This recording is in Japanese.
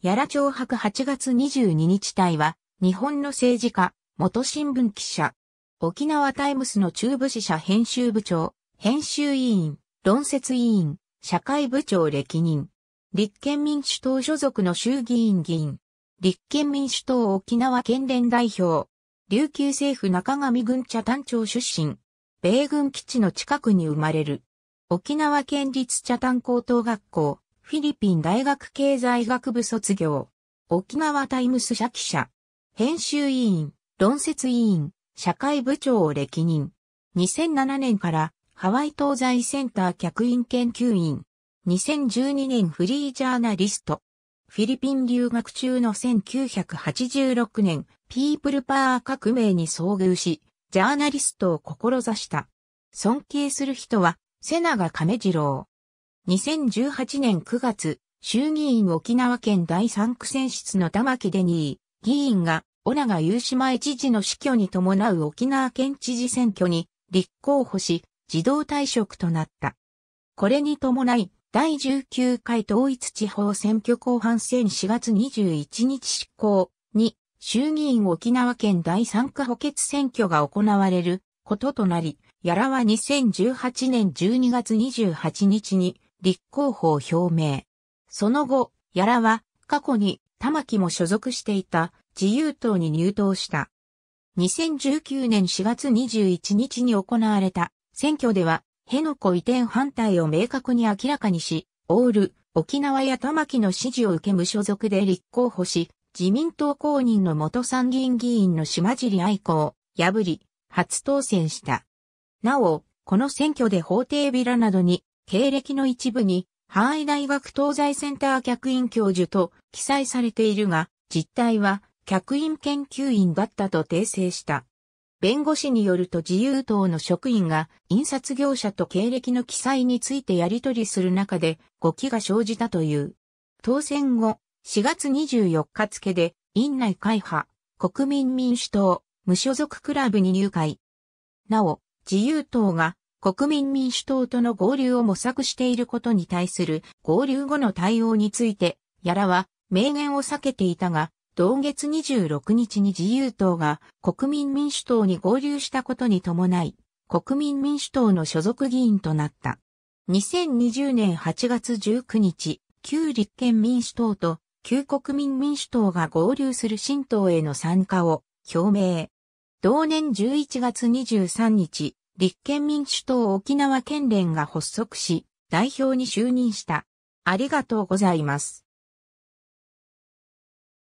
やら朝白8月22日隊は、日本の政治家、元新聞記者、沖縄タイムスの中部支社編集部長、編集委員、論説委員、社会部長歴任、立憲民主党所属の衆議院議員、立憲民主党沖縄県連代表、琉球政府中上軍茶団長出身、米軍基地の近くに生まれる、沖縄県立茶炭高等学校、フィリピン大学経済学部卒業。沖縄タイムス社記者。編集委員、論説委員、社会部長を歴任。2007年からハワイ東西センター客員研究員。2012年フリージャーナリスト。フィリピン留学中の1986年、ピープルパワー革命に遭遇し、ジャーナリストを志した。尊敬する人は、瀬長亀次郎。2018年9月、衆議院沖縄県第3区選出の玉木デニー議員が、尾長雄志前知事の死去に伴う沖縄県知事選挙に立候補し、自動退職となった。これに伴い、第19回統一地方選挙後半戦4月21日執行に衆議院沖縄県第3区補欠選挙が行われることとなり、やらは2018年12月28日に立候補を表明。その後、屋良は過去に玉木も所属していた自由党に入党した。2019年4月21日に行われた選挙では、辺野古移転反対を明確に明らかにし、オール、沖縄や玉木の支持を受け無所属で立候補し、自民党公認の元参議院議員の島尻愛子を破り、初当選した。なお、この選挙で法廷ビラなどに経歴の一部に、範囲大学東西センター客員教授と記載されているが、実態は客員研究員だったと訂正した。弁護士によると自由党の職員が印刷業者と経歴の記載についてやり取りする中で誤記が生じたという。当選後、4月24日付で、院内会派、国民民主党、無所属クラブに入会。なお、自由党が国民民主党との合流を模索していることに対する合流後の対応について、やらは明言を避けていたが、同月26日に自由党が国民民主党に合流したことに伴い、国民民主党の所属議員となった。2020年8月19日、旧立憲民主党と旧国民民主党が合流する新党への参加を表明。同年11月23日、立憲民主党沖縄県連が発足し、代表に就任した。ありがとうございます。